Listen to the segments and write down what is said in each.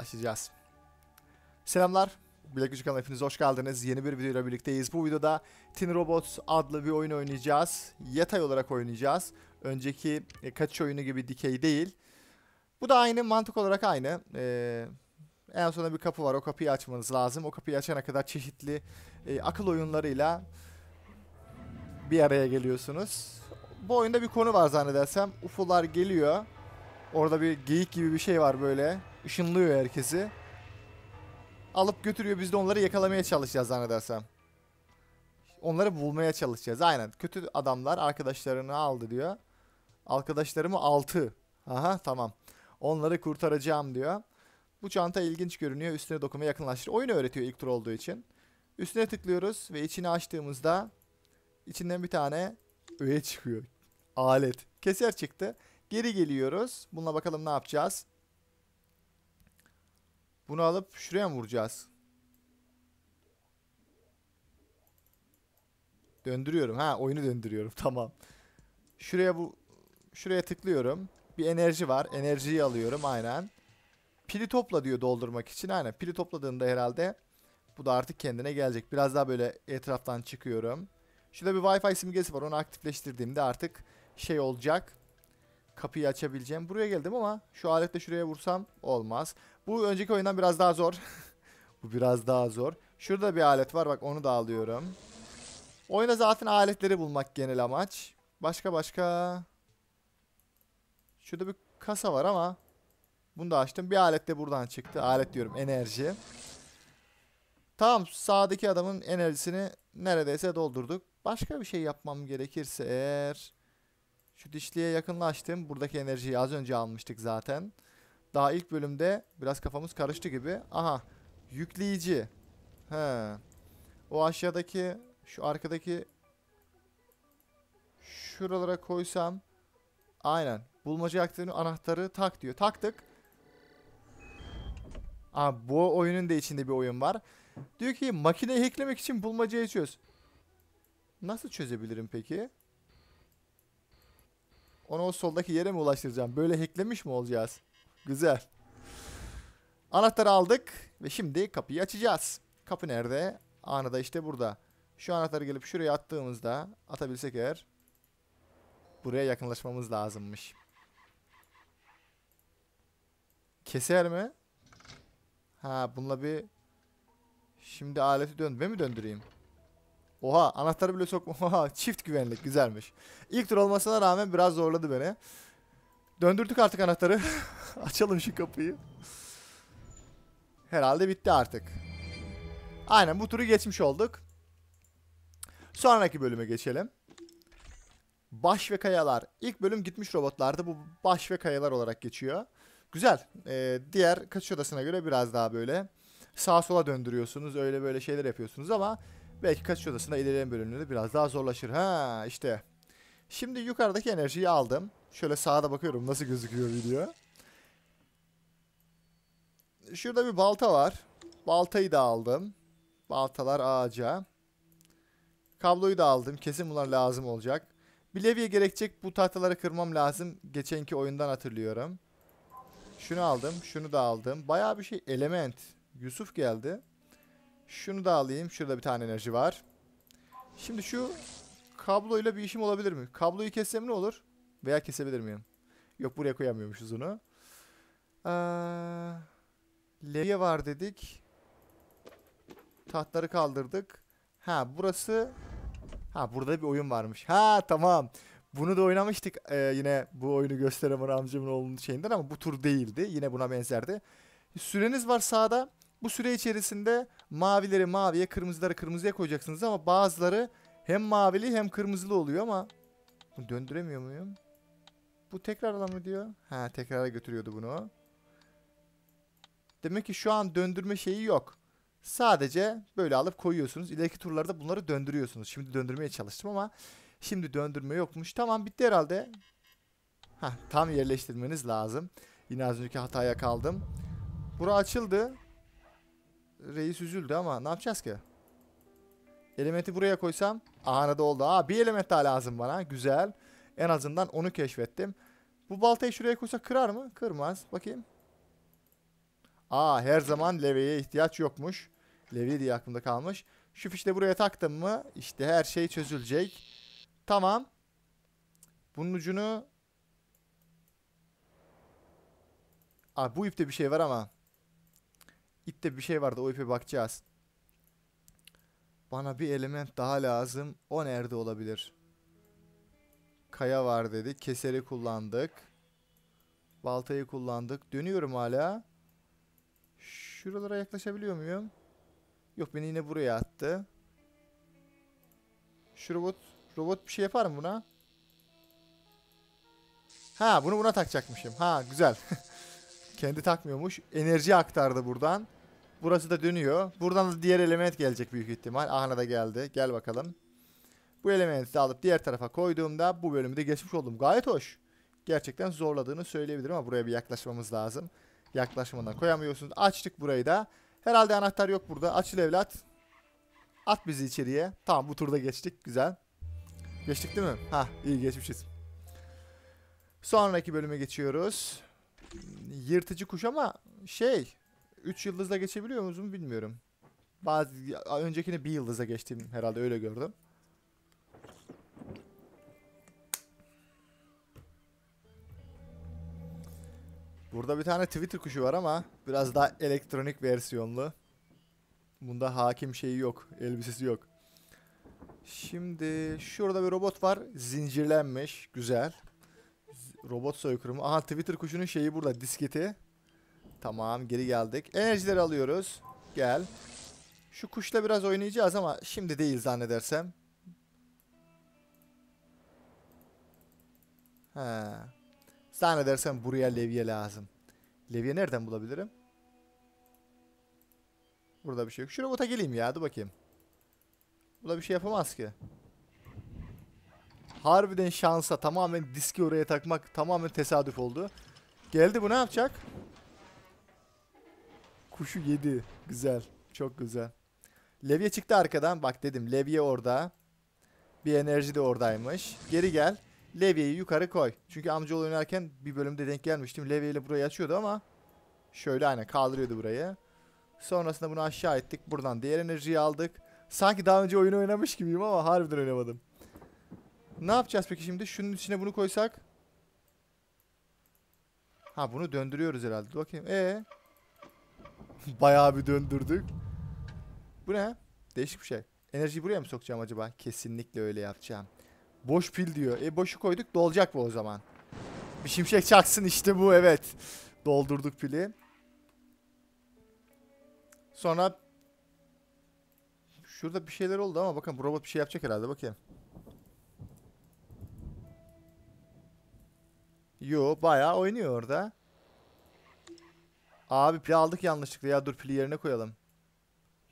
başlayacağız. Selamlar. Black Witch kanalına hepiniz hoş geldiniz. Yeni bir videoyla birlikteyiz. Bu videoda Tin Robot adlı bir oyun oynayacağız. Yatay olarak oynayacağız. Önceki e, kaçış oyunu gibi dikey değil. Bu da aynı, mantık olarak aynı. Ee, en sonunda bir kapı var. O kapıyı açmanız lazım. O kapıyı açana kadar çeşitli e, akıl oyunlarıyla bir araya geliyorsunuz. Bu oyunda bir konu var zannedersem. UFO'lar geliyor. Orada bir geyik gibi bir şey var böyle ışınlıyor herkesi. Alıp götürüyor biz de onları yakalamaya çalışacağız zannedersem. Onları bulmaya çalışacağız aynen. Kötü adamlar arkadaşlarını aldı diyor. Arkadaşlarımı altı. Aha tamam. Onları kurtaracağım diyor. Bu çanta ilginç görünüyor. Üstüne dokuma yakınlaştır. Oyunu öğretiyor ilk tur olduğu için. Üstüne tıklıyoruz ve içini açtığımızda içinden bir tane öğe çıkıyor. Alet. Keser çıktı. Geri geliyoruz. Bununla bakalım ne yapacağız. Bunu alıp şuraya mı vuracağız? Döndürüyorum. Ha oyunu döndürüyorum. Tamam. Şuraya bu şuraya tıklıyorum. Bir enerji var. Enerjiyi alıyorum aynen. Pili topla diyor doldurmak için. Aynen. Pili topladığında herhalde bu da artık kendine gelecek. Biraz daha böyle etraftan çıkıyorum. Şurada bir Wi-Fi simgesi var. Onu aktifleştirdiğimde artık şey olacak. Kapıyı açabileceğim. Buraya geldim ama şu aletle şuraya vursam olmaz. Bu önceki oyundan biraz daha zor. Bu biraz daha zor. Şurada bir alet var. Bak onu da alıyorum. Oyunda zaten aletleri bulmak genel amaç. Başka başka. Şurada bir kasa var ama. Bunu da açtım. Bir alet de buradan çıktı. Alet diyorum enerji. Tamam sağdaki adamın enerjisini neredeyse doldurduk. Başka bir şey yapmam gerekirse eğer... Şu dişliye yakınlaştım. Buradaki enerjiyi az önce almıştık zaten. Zaten. Daha ilk bölümde biraz kafamız karıştı gibi. Aha. Yükleyici. He. O aşağıdaki şu arkadaki şuralara koysam aynen. Bulmaca aktarının anahtarı tak diyor. Taktık. Aa, bu oyunun da içinde bir oyun var. Diyor ki makineyi hacklemek için bulmacayı çöz. Nasıl çözebilirim peki? Onu o soldaki yere mi ulaştıracağım? Böyle hacklemiş mi olacağız? Güzel. Anahtarı aldık ve şimdi kapıyı açacağız. Kapı nerede? Anı da işte burada. Şu anahtarı gelip şuraya attığımızda atabilsek eğer buraya yakınlaşmamız lazımmış. Keser mi? Ha bununla bir şimdi aleti dönme mi döndüreyim? Oha anahtarı bile sokma. Oha çift güvenlik güzelmiş. İlk tur olmasına rağmen biraz zorladı beni. Döndürdük artık anahtarı. Açalım şu kapıyı. Herhalde bitti artık. Aynen bu turu geçmiş olduk. Sonraki bölüme geçelim. Baş ve kayalar. İlk bölüm gitmiş robotlarda bu baş ve kayalar olarak geçiyor. Güzel. Ee, diğer kaçış odasına göre biraz daha böyle sağa sola döndürüyorsunuz. Öyle böyle şeyler yapıyorsunuz ama belki kaçış odasında ilerleyen bölümleri biraz daha zorlaşır. Ha işte. Şimdi yukarıdaki enerjiyi aldım. Şöyle sağa bakıyorum nasıl gözüküyor video. Şurada bir balta var. Baltayı da aldım. Baltalar ağaca. Kabloyu da aldım. Kesin bunlar lazım olacak. Bir levye gerekecek. Bu tahtaları kırmam lazım. Geçenki oyundan hatırlıyorum. Şunu aldım. Şunu da aldım. Baya bir şey. Element. Yusuf geldi. Şunu da alayım. Şurada bir tane enerji var. Şimdi şu kabloyla bir işim olabilir mi? Kabloyu kessem ne olur? Veya kesebilir miyim? Yok buraya koyamıyormuşuz onu. Ee, levye var dedik. Tahtları kaldırdık. Ha burası... Ha burada bir oyun varmış. Ha tamam. Bunu da oynamıştık ee, yine bu oyunu gösteremem amcamın oğlunun şeyinden ama bu tur değildi. Yine buna benzerdi. Süreniz var sağda. Bu süre içerisinde mavileri maviye, kırmızıları kırmızıya koyacaksınız ama bazıları hem mavili hem kırmızılı oluyor ama bunu döndüremiyor muyum? Bu tekrarla mı diyor? Ha tekrara götürüyordu bunu. Demek ki şu an döndürme şeyi yok. Sadece böyle alıp koyuyorsunuz. İleriki turlarda bunları döndürüyorsunuz. Şimdi döndürmeye çalıştım ama şimdi döndürme yokmuş. Tamam bitti herhalde. Ha tam yerleştirmeniz lazım. Yine az önceki hataya kaldım. Bura açıldı. Reis üzüldü ama ne yapacağız ki? Elementi buraya koysam. Aha da oldu. Aa bir element daha lazım bana. Güzel. Güzel. En azından onu keşfettim. Bu baltayı şuraya koysa kırar mı? Kırmaz. Bakayım. Aa her zaman leveye ihtiyaç yokmuş. Levye diye aklımda kalmış. Şu fişte buraya taktım mı İşte her şey çözülecek. Tamam. Bunun ucunu... Aa bu ipte bir şey var ama. İpte bir şey vardı o ipe bakacağız. Bana bir element daha lazım. O nerede olabilir? Kaya var dedi. Keseri kullandık. Baltayı kullandık. Dönüyorum hala. Şuralara yaklaşabiliyor muyum? Yok beni yine buraya attı. Şu robot robot bir şey yapar mı buna? Ha bunu buna takacakmışım. Ha güzel. Kendi takmıyormuş. Enerji aktardı buradan. Burası da dönüyor. Buradan da diğer element gelecek büyük ihtimal. Ahana da geldi. Gel bakalım. Bu elementi de alıp diğer tarafa koyduğumda bu bölümü de geçmiş oldum. Gayet hoş. Gerçekten zorladığını söyleyebilirim ama buraya bir yaklaşmamız lazım. Yaklaşmadan koyamıyorsunuz. Açtık burayı da. Herhalde anahtar yok burada. Açıl evlat. At bizi içeriye. Tamam bu turda geçtik. Güzel. Geçtik değil mi? Ha iyi geçmişiz. Sonraki bölüme geçiyoruz. Yırtıcı kuş ama şey 3 yıldızla geçebiliyor musun bilmiyorum. Bazı öncekini bir yıldızla geçtim herhalde öyle gördüm. Burada bir tane Twitter kuşu var ama biraz daha elektronik versiyonlu. Bunda hakim şeyi yok. Elbisesi yok. Şimdi şurada bir robot var. Zincirlenmiş. Güzel. Robot soykırımı. Aha Twitter kuşunun şeyi burada. Disketi. Tamam geri geldik. Enerjileri alıyoruz. Gel. Şu kuşla biraz oynayacağız ama şimdi değil zannedersem. Ha. Zannedersem buraya levye lazım. Levye nereden bulabilirim? Burada bir şey yok. Şu robota geleyim ya. Hadi bakayım. Bu da bir şey yapamaz ki. Harbiden şansa tamamen diski oraya takmak tamamen tesadüf oldu. Geldi bu ne yapacak? Kuşu yedi. Güzel. Çok güzel. Levye çıktı arkadan. Bak dedim Levye orada. Bir enerji de oradaymış. Geri gel. Levye'yi yukarı koy. Çünkü amcaoğlu oynarken bir bölümde denk gelmiştim. Levye ile burayı açıyordu ama şöyle aynen kaldırıyordu burayı. Sonrasında bunu aşağı ettik. Buradan diğer enerjiyi aldık. Sanki daha önce oyunu oynamış gibiyim ama harbiden oynamadım. Ne yapacağız peki şimdi? Şunun içine bunu koysak. Ha bunu döndürüyoruz herhalde. Dur bakayım. Ee. Bayağı bir döndürdük. Bu ne? Değişik bir şey. Enerjiyi buraya mı sokacağım acaba? Kesinlikle öyle yapacağım. Boş pil diyor. E boşu koyduk dolacak bu o zaman. Bir şimşek çaksın işte bu evet. Doldurduk pili. Sonra şurada bir şeyler oldu ama bakın bu robot bir şey yapacak herhalde bakayım. Yo bayağı oynuyor orada. Abi pili aldık yanlışlıkla ya dur pili yerine koyalım.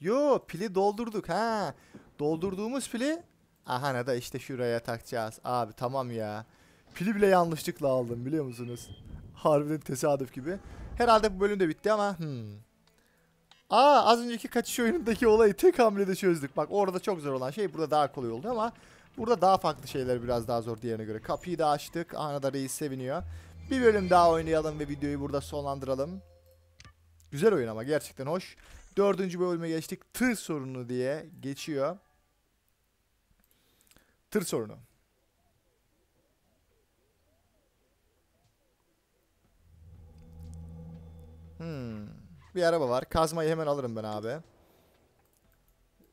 Yo pili doldurduk ha. Doldurduğumuz pili Ahana da işte şuraya takacağız. Abi tamam ya. Pili bile yanlışlıkla aldım biliyor musunuz? Harbiden tesadüf gibi. Herhalde bu bölüm de bitti ama hmm. Aa az önceki kaçış oyunundaki olayı tek hamlede çözdük. Bak orada çok zor olan şey burada daha kolay oldu ama burada daha farklı şeyler biraz daha zor diğerine göre. Kapıyı da açtık. Ahana da reis seviniyor. Bir bölüm daha oynayalım ve videoyu burada sonlandıralım. Güzel oyun ama gerçekten hoş. Dördüncü bölüme geçtik. Tır sorunu diye geçiyor. Tır sorunu. Hmm. Bir araba var. Kazmayı hemen alırım ben abi.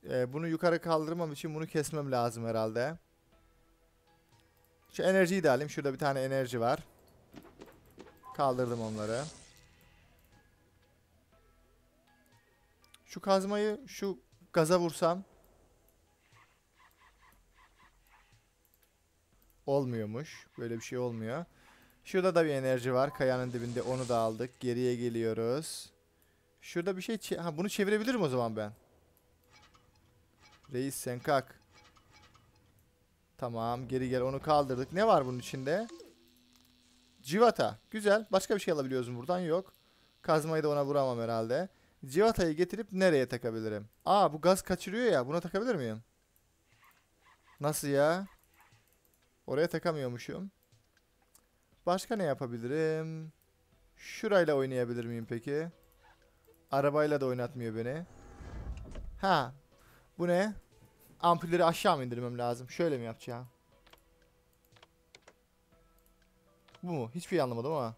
Ee, bunu yukarı kaldırmam için bunu kesmem lazım herhalde. Şu enerjiyi de alayım. Şurada bir tane enerji var. Kaldırdım onları. Şu kazmayı şu gaza vursam olmuyormuş. Böyle bir şey olmuyor. Şurada da bir enerji var. Kayanın dibinde onu da aldık. Geriye geliyoruz. Şurada bir şey... Ha bunu çevirebilirim o zaman ben. Reis sen kalk. Tamam geri gel onu kaldırdık. Ne var bunun içinde? Civata. Güzel. Başka bir şey alabiliyoruz buradan? Yok. Kazmayı da ona vuramam herhalde. Civatayı getirip nereye takabilirim? Aa bu gaz kaçırıyor ya. Buna takabilir miyim? Nasıl ya? Oraya takamıyormuşum. Başka ne yapabilirim? Şurayla oynayabilir miyim peki? Arabayla da oynatmıyor beni. Ha. Bu ne? Ampulleri aşağı mı indirmem lazım? Şöyle mi yapacağım? Bu mu? Hiçbir şey anlamadım ama.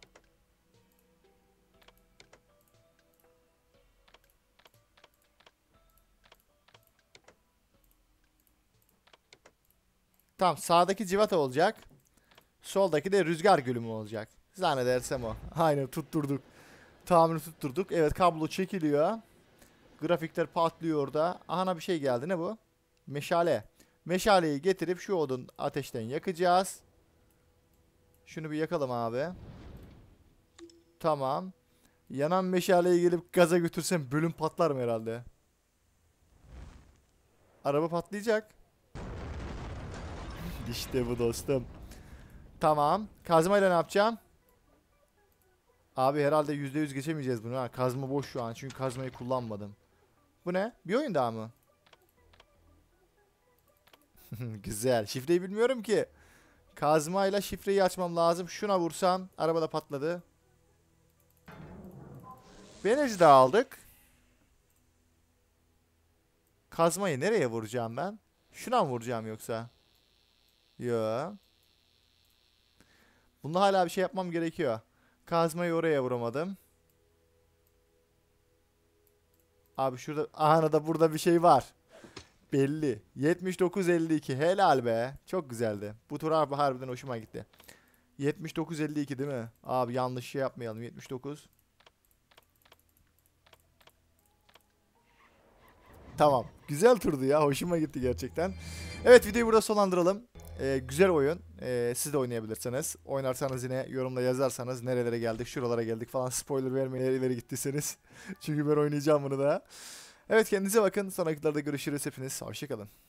Tamam sağdaki civata olacak. Soldaki de rüzgar gülümü olacak. Zannedersem o. Aynen tutturduk. Tamirini tutturduk. Evet kablo çekiliyor. Grafikler patlıyor orada. Ahana bir şey geldi. Ne bu? Meşale. Meşaleyi getirip şu odun ateşten yakacağız. Şunu bir yakalım abi. Tamam. Yanan meşaleyi gelip gaza götürsem bölüm patlar mı herhalde? Araba patlayacak. İşte bu dostum. Tamam. Kazma ile ne yapacağım? Abi herhalde yüzde yüz geçemeyeceğiz bunu. Ha, kazma boş şu an çünkü kazmayı kullanmadım. Bu ne? Bir oyun daha mı? Güzel. Şifreyi bilmiyorum ki. Kazma ile şifreyi açmam lazım. Şuna vursam arabada patladı. Beneci de aldık. Kazmayı nereye vuracağım ben? Şuna mı vuracağım yoksa? Yo. Bunda hala bir şey yapmam gerekiyor. Kazmayı oraya vuramadım. Abi şurada aha da burada bir şey var. Belli. 79.52 helal be. Çok güzeldi. Bu tur harbi harbiden hoşuma gitti. 79.52 değil mi? Abi yanlış şey yapmayalım. 79. Tamam. Güzel turdu ya. Hoşuma gitti gerçekten. Evet videoyu burada sonlandıralım. E, güzel oyun. E, siz de oynayabilirsiniz. Oynarsanız yine yorumda yazarsanız nerelere geldik, şuralara geldik falan spoiler vermeyin ileri gittiyseniz. Çünkü ben oynayacağım bunu da. Evet kendinize bakın. Sonrakilarda görüşürüz hepiniz. Hoşçakalın.